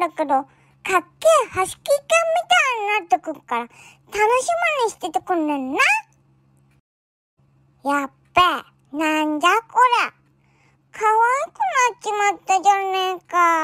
だけど、かっけえハスキー犬みたいになってくるから、楽しみにしててくんねんな。やっべ、なんじゃこれ。可愛くなっちまったじゃねえか。